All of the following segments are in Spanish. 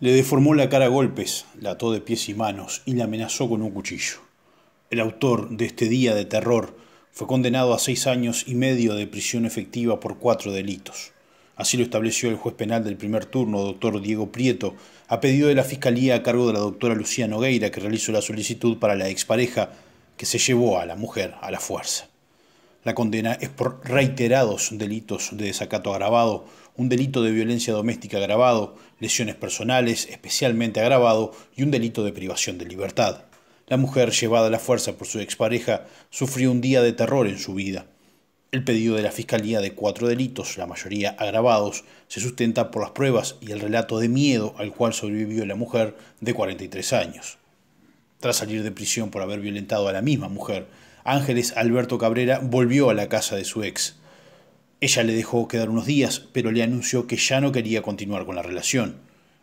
Le deformó la cara a golpes, la ató de pies y manos y la amenazó con un cuchillo. El autor de este día de terror fue condenado a seis años y medio de prisión efectiva por cuatro delitos. Así lo estableció el juez penal del primer turno, doctor Diego Prieto, a pedido de la Fiscalía a cargo de la doctora Lucía Nogueira, que realizó la solicitud para la expareja que se llevó a la mujer a la fuerza. La condena es por reiterados delitos de desacato agravado, un delito de violencia doméstica agravado, lesiones personales especialmente agravado y un delito de privación de libertad. La mujer, llevada a la fuerza por su expareja, sufrió un día de terror en su vida. El pedido de la Fiscalía de cuatro delitos, la mayoría agravados, se sustenta por las pruebas y el relato de miedo al cual sobrevivió la mujer de 43 años. Tras salir de prisión por haber violentado a la misma mujer, Ángeles Alberto Cabrera volvió a la casa de su ex. Ella le dejó quedar unos días, pero le anunció que ya no quería continuar con la relación.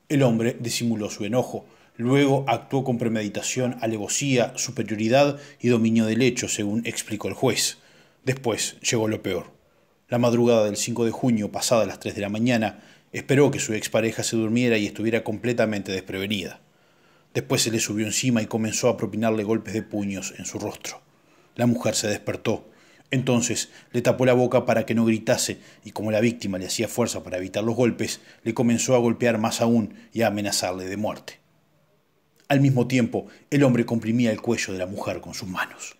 El hombre disimuló su enojo, luego actuó con premeditación, alevosía, superioridad y dominio del hecho, según explicó el juez. Después llegó lo peor. La madrugada del 5 de junio, pasada las 3 de la mañana, esperó que su pareja se durmiera y estuviera completamente desprevenida. Después se le subió encima y comenzó a propinarle golpes de puños en su rostro. La mujer se despertó. Entonces le tapó la boca para que no gritase y como la víctima le hacía fuerza para evitar los golpes, le comenzó a golpear más aún y a amenazarle de muerte. Al mismo tiempo, el hombre comprimía el cuello de la mujer con sus manos.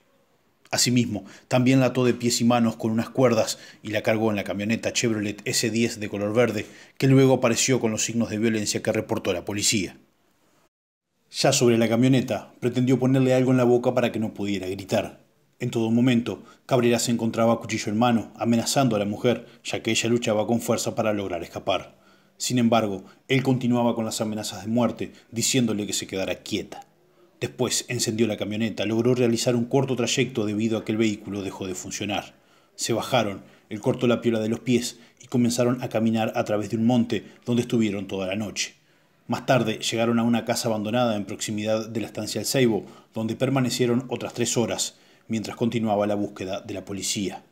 Asimismo, también la ató de pies y manos con unas cuerdas y la cargó en la camioneta Chevrolet S10 de color verde, que luego apareció con los signos de violencia que reportó la policía. Ya sobre la camioneta, pretendió ponerle algo en la boca para que no pudiera gritar, en todo momento, Cabrera se encontraba cuchillo en mano, amenazando a la mujer, ya que ella luchaba con fuerza para lograr escapar. Sin embargo, él continuaba con las amenazas de muerte, diciéndole que se quedara quieta. Después encendió la camioneta, logró realizar un corto trayecto debido a que el vehículo dejó de funcionar. Se bajaron, él cortó la piola de los pies y comenzaron a caminar a través de un monte donde estuvieron toda la noche. Más tarde llegaron a una casa abandonada en proximidad de la estancia del Ceibo, donde permanecieron otras tres horas, mientras continuaba la búsqueda de la policía.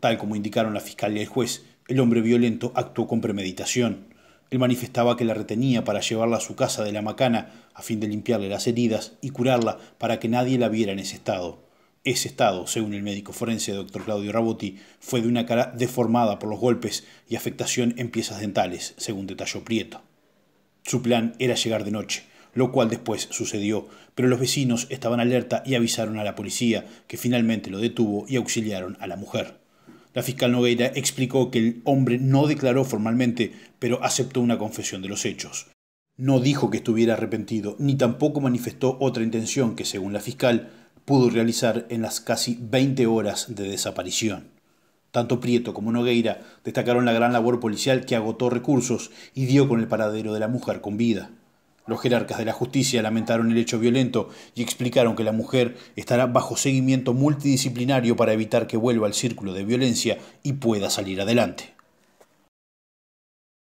Tal como indicaron la fiscal y el juez, el hombre violento actuó con premeditación. Él manifestaba que la retenía para llevarla a su casa de la macana a fin de limpiarle las heridas y curarla para que nadie la viera en ese estado. Ese estado, según el médico forense Dr. Claudio Rabotti, fue de una cara deformada por los golpes y afectación en piezas dentales, según detalló Prieto. Su plan era llegar de noche, lo cual después sucedió, pero los vecinos estaban alerta y avisaron a la policía, que finalmente lo detuvo y auxiliaron a la mujer. La fiscal Nogueira explicó que el hombre no declaró formalmente, pero aceptó una confesión de los hechos. No dijo que estuviera arrepentido, ni tampoco manifestó otra intención que, según la fiscal, pudo realizar en las casi 20 horas de desaparición. Tanto Prieto como Nogueira destacaron la gran labor policial que agotó recursos y dio con el paradero de la mujer con vida. Los jerarcas de la justicia lamentaron el hecho violento y explicaron que la mujer estará bajo seguimiento multidisciplinario para evitar que vuelva al círculo de violencia y pueda salir adelante.